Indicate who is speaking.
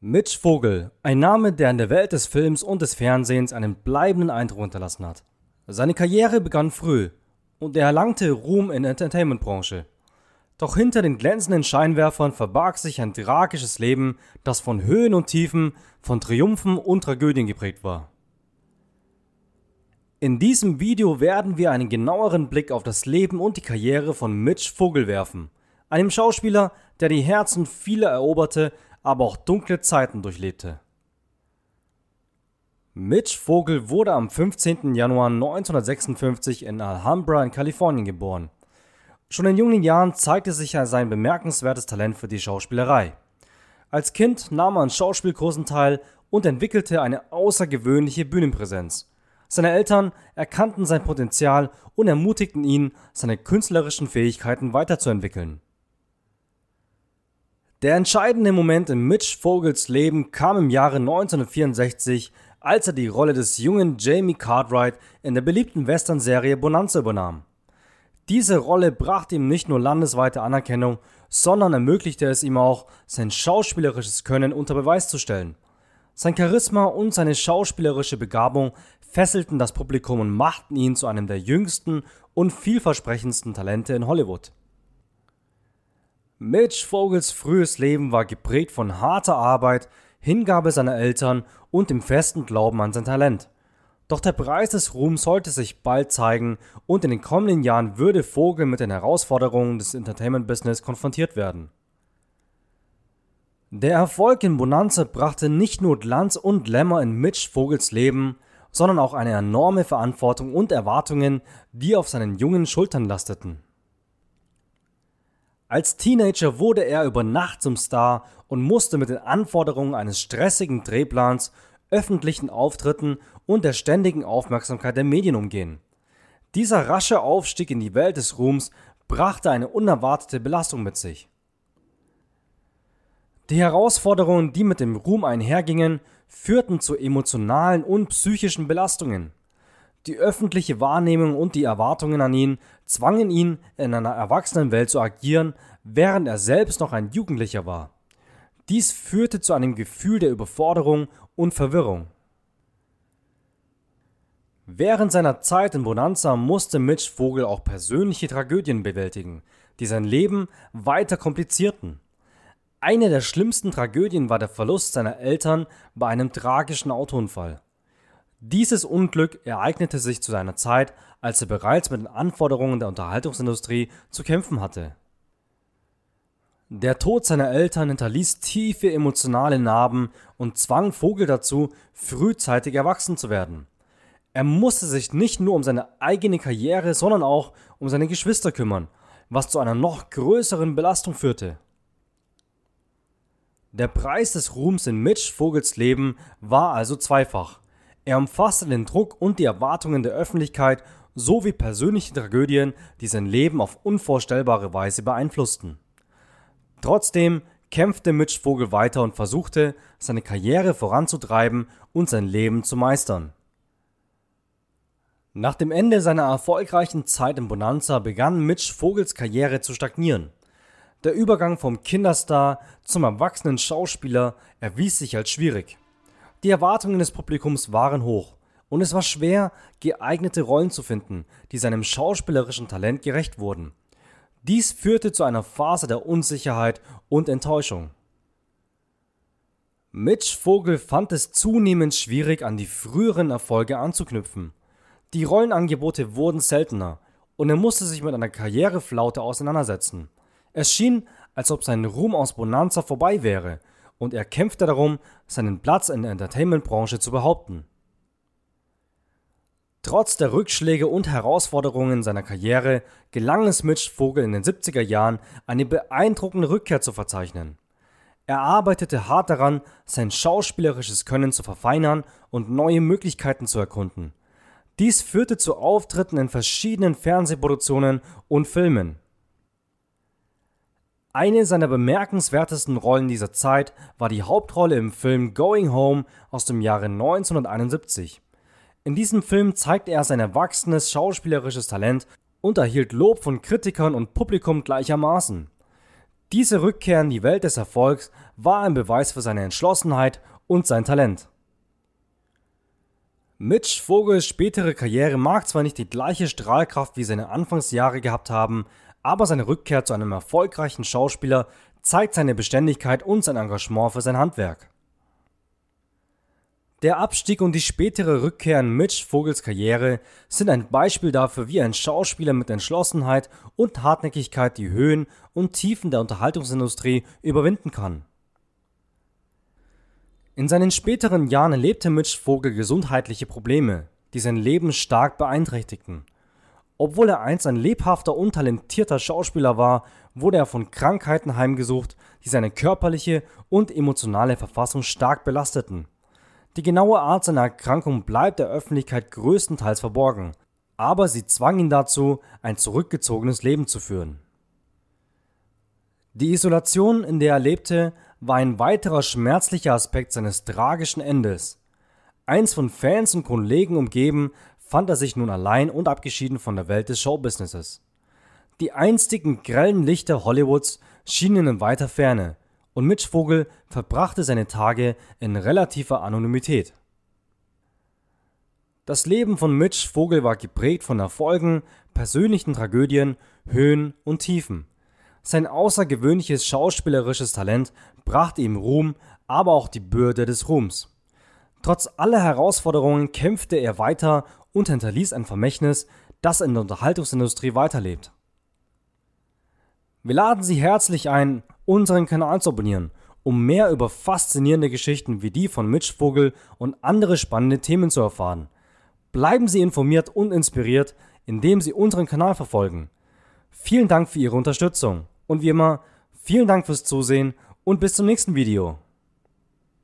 Speaker 1: Mitch Vogel, ein Name, der in der Welt des Films und des Fernsehens einen bleibenden Eindruck hinterlassen hat. Seine Karriere begann früh und er erlangte Ruhm in der Entertainment-Branche. Doch hinter den glänzenden Scheinwerfern verbarg sich ein tragisches Leben, das von Höhen und Tiefen, von Triumphen und Tragödien geprägt war. In diesem Video werden wir einen genaueren Blick auf das Leben und die Karriere von Mitch Vogel werfen, einem Schauspieler, der die Herzen vieler eroberte aber auch dunkle Zeiten durchlebte. Mitch Vogel wurde am 15. Januar 1956 in Alhambra in Kalifornien geboren. Schon in jungen Jahren zeigte sich sein bemerkenswertes Talent für die Schauspielerei. Als Kind nahm er an Schauspielkursen teil und entwickelte eine außergewöhnliche Bühnenpräsenz. Seine Eltern erkannten sein Potenzial und ermutigten ihn, seine künstlerischen Fähigkeiten weiterzuentwickeln. Der entscheidende Moment in Mitch Vogels Leben kam im Jahre 1964, als er die Rolle des jungen Jamie Cartwright in der beliebten Western-Serie Bonanza übernahm. Diese Rolle brachte ihm nicht nur landesweite Anerkennung, sondern ermöglichte es ihm auch, sein schauspielerisches Können unter Beweis zu stellen. Sein Charisma und seine schauspielerische Begabung fesselten das Publikum und machten ihn zu einem der jüngsten und vielversprechendsten Talente in Hollywood. Mitch Vogels frühes Leben war geprägt von harter Arbeit, Hingabe seiner Eltern und dem festen Glauben an sein Talent. Doch der Preis des Ruhms sollte sich bald zeigen und in den kommenden Jahren würde Vogel mit den Herausforderungen des Entertainment-Business konfrontiert werden. Der Erfolg in Bonanza brachte nicht nur Glanz und Lämmer in Mitch Vogels Leben, sondern auch eine enorme Verantwortung und Erwartungen, die auf seinen jungen Schultern lasteten. Als Teenager wurde er über Nacht zum Star und musste mit den Anforderungen eines stressigen Drehplans, öffentlichen Auftritten und der ständigen Aufmerksamkeit der Medien umgehen. Dieser rasche Aufstieg in die Welt des Ruhms brachte eine unerwartete Belastung mit sich. Die Herausforderungen, die mit dem Ruhm einhergingen, führten zu emotionalen und psychischen Belastungen. Die öffentliche Wahrnehmung und die Erwartungen an ihn zwangen ihn, in einer Erwachsenenwelt zu agieren, während er selbst noch ein Jugendlicher war. Dies führte zu einem Gefühl der Überforderung und Verwirrung. Während seiner Zeit in Bonanza musste Mitch Vogel auch persönliche Tragödien bewältigen, die sein Leben weiter komplizierten. Eine der schlimmsten Tragödien war der Verlust seiner Eltern bei einem tragischen Autounfall. Dieses Unglück ereignete sich zu einer Zeit, als er bereits mit den Anforderungen der Unterhaltungsindustrie zu kämpfen hatte. Der Tod seiner Eltern hinterließ tiefe emotionale Narben und zwang Vogel dazu, frühzeitig erwachsen zu werden. Er musste sich nicht nur um seine eigene Karriere, sondern auch um seine Geschwister kümmern, was zu einer noch größeren Belastung führte. Der Preis des Ruhms in Mitch Vogels Leben war also zweifach. Er umfasste den Druck und die Erwartungen der Öffentlichkeit sowie persönliche Tragödien, die sein Leben auf unvorstellbare Weise beeinflussten. Trotzdem kämpfte Mitch Vogel weiter und versuchte, seine Karriere voranzutreiben und sein Leben zu meistern. Nach dem Ende seiner erfolgreichen Zeit in Bonanza begann Mitch Vogels Karriere zu stagnieren. Der Übergang vom Kinderstar zum erwachsenen Schauspieler erwies sich als schwierig. Die Erwartungen des Publikums waren hoch und es war schwer, geeignete Rollen zu finden, die seinem schauspielerischen Talent gerecht wurden. Dies führte zu einer Phase der Unsicherheit und Enttäuschung. Mitch Vogel fand es zunehmend schwierig, an die früheren Erfolge anzuknüpfen. Die Rollenangebote wurden seltener und er musste sich mit einer Karriereflaute auseinandersetzen. Es schien, als ob sein Ruhm aus Bonanza vorbei wäre und er kämpfte darum, seinen Platz in der Entertainment-Branche zu behaupten. Trotz der Rückschläge und Herausforderungen seiner Karriere gelang es Mitch Vogel in den 70er Jahren, eine beeindruckende Rückkehr zu verzeichnen. Er arbeitete hart daran, sein schauspielerisches Können zu verfeinern und neue Möglichkeiten zu erkunden. Dies führte zu Auftritten in verschiedenen Fernsehproduktionen und Filmen. Eine seiner bemerkenswertesten Rollen dieser Zeit war die Hauptrolle im Film Going Home aus dem Jahre 1971. In diesem Film zeigte er sein erwachsenes schauspielerisches Talent und erhielt Lob von Kritikern und Publikum gleichermaßen. Diese Rückkehr in die Welt des Erfolgs war ein Beweis für seine Entschlossenheit und sein Talent. Mitch Vogels spätere Karriere mag zwar nicht die gleiche Strahlkraft wie seine Anfangsjahre gehabt haben, aber seine Rückkehr zu einem erfolgreichen Schauspieler zeigt seine Beständigkeit und sein Engagement für sein Handwerk. Der Abstieg und die spätere Rückkehr in Mitch Vogels Karriere sind ein Beispiel dafür, wie ein Schauspieler mit Entschlossenheit und Hartnäckigkeit die Höhen und Tiefen der Unterhaltungsindustrie überwinden kann. In seinen späteren Jahren erlebte Mitch Vogel gesundheitliche Probleme, die sein Leben stark beeinträchtigten – obwohl er einst ein lebhafter und talentierter Schauspieler war, wurde er von Krankheiten heimgesucht, die seine körperliche und emotionale Verfassung stark belasteten. Die genaue Art seiner Erkrankung bleibt der Öffentlichkeit größtenteils verborgen, aber sie zwang ihn dazu, ein zurückgezogenes Leben zu führen. Die Isolation, in der er lebte, war ein weiterer schmerzlicher Aspekt seines tragischen Endes. Eins von Fans und Kollegen umgeben, fand er sich nun allein und abgeschieden von der Welt des Showbusinesses. Die einstigen grellen Lichter Hollywoods schienen in weiter Ferne und Mitch Vogel verbrachte seine Tage in relativer Anonymität. Das Leben von Mitch Vogel war geprägt von Erfolgen, persönlichen Tragödien, Höhen und Tiefen. Sein außergewöhnliches schauspielerisches Talent brachte ihm Ruhm, aber auch die Bürde des Ruhms. Trotz aller Herausforderungen kämpfte er weiter und hinterließ ein Vermächtnis, das in der Unterhaltungsindustrie weiterlebt. Wir laden Sie herzlich ein, unseren Kanal zu abonnieren, um mehr über faszinierende Geschichten wie die von Mitch Vogel und andere spannende Themen zu erfahren. Bleiben Sie informiert und inspiriert, indem Sie unseren Kanal verfolgen. Vielen Dank für Ihre Unterstützung und wie immer, vielen Dank fürs Zusehen und bis zum nächsten Video.